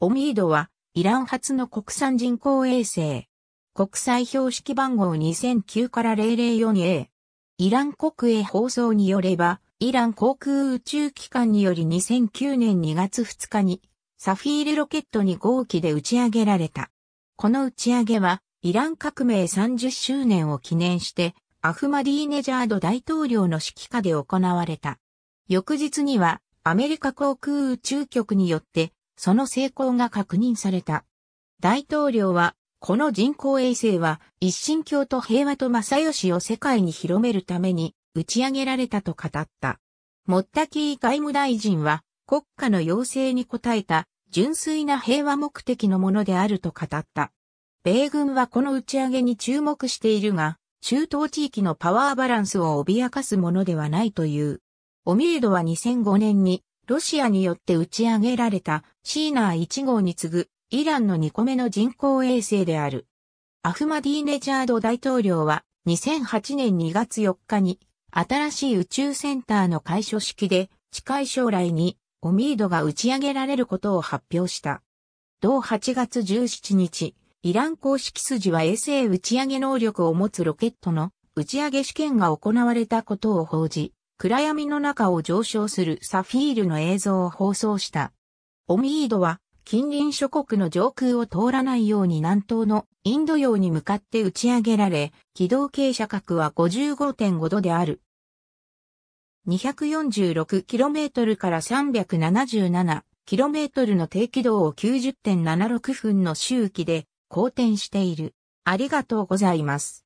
オミードは、イラン初の国産人工衛星。国際標識番号2009から 004A。イラン国営放送によれば、イラン航空宇宙機関により2009年2月2日に、サフィールロケットに号機で打ち上げられた。この打ち上げは、イラン革命30周年を記念して、アフマディーネジャード大統領の指揮下で行われた。翌日には、アメリカ航空宇宙局によって、その成功が確認された。大統領は、この人工衛星は一神教と平和と正義を世界に広めるために打ち上げられたと語った。モッタキー外務大臣は国家の要請に応えた純粋な平和目的のものであると語った。米軍はこの打ち上げに注目しているが、中東地域のパワーバランスを脅かすものではないという。オミエドは2005年にロシアによって打ち上げられたシーナー1号に次ぐイランの2個目の人工衛星である。アフマディネジャード大統領は2008年2月4日に新しい宇宙センターの開所式で近い将来にオミードが打ち上げられることを発表した。同8月17日、イラン公式筋は衛星打ち上げ能力を持つロケットの打ち上げ試験が行われたことを報じ、暗闇の中を上昇するサフィールの映像を放送した。オミードは近隣諸国の上空を通らないように南東のインド洋に向かって打ち上げられ、軌道傾斜角は55.5度である。246km から 377km の低軌道を90.76分の周期で公転している。ありがとうございます。